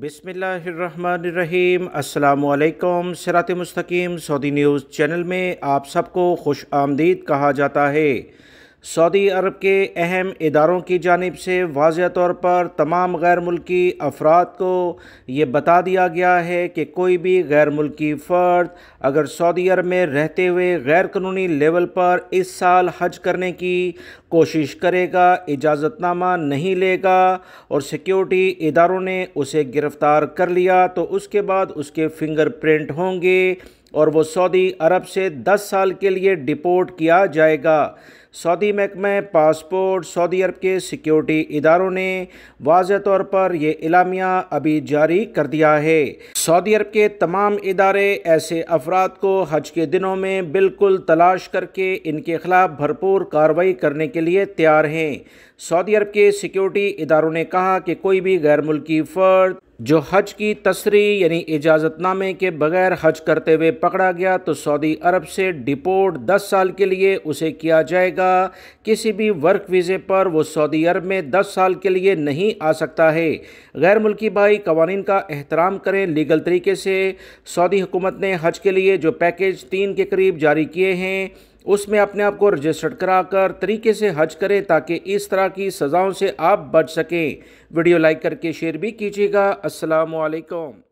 बिसमीम् अल्लाम सरात मस्तकीम सऊदी न्यूज़ चैनल में आप सबको खुश आमदीद कहा जाता है सऊदी अरब के अहम इदारों की जानब से वाज तौर पर तमाम गैर मुल्की अफराद को ये बता दिया गया है कि कोई भी गैर मुल्की फ़र्द अगर सऊदी अरब में रहते हुए गैर कानूनी लेवल पर इस साल हज करने की कोशिश करेगा इजाज़तनामा नहीं लेगा और सिक्योरिटी इदारों ने उसे गिरफ़्तार कर लिया तो उसके बाद उसके फिंगरप्रिंट होंगे और वो सऊदी अरब से 10 साल के लिए डिपोर्ट किया जाएगा सऊदी महकमे पासपोर्ट सऊदी अरब के सिक्योरिटी इदारों ने वाज तौर पर यह इलामिया अभी जारी कर दिया है सऊदी अरब के तमाम इदारे ऐसे अफराद को हज के दिनों में बिल्कुल तलाश करके इनके खिलाफ भरपूर कार्रवाई करने के लिए तैयार हैं सऊदी अरब के सिक्योरिटी इदारों ने कहा कि कोई भी गैर मुल्की फ़र्द जो हज की तस्री यानी इजाज़तनामे के बगैर हज करते हुए पकड़ा गया तो सऊदी अरब से डिपोर्ट 10 साल के लिए उसे किया जाएगा किसी भी वर्क वीज़े पर वो सऊदी अरब में 10 साल के लिए नहीं आ सकता है गैर मुल्की भाई कवानीन का एहतराम करें लीगल तरीके से सऊदी हुकूमत ने हज के लिए जो पैकेज तीन के करीब जारी किए हैं उसमें अपने आप को रजिस्टर्ड कराकर तरीके से हज करें ताकि इस तरह की सज़ाओं से आप बच सकें वीडियो लाइक करके शेयर भी कीजिएगा असलकम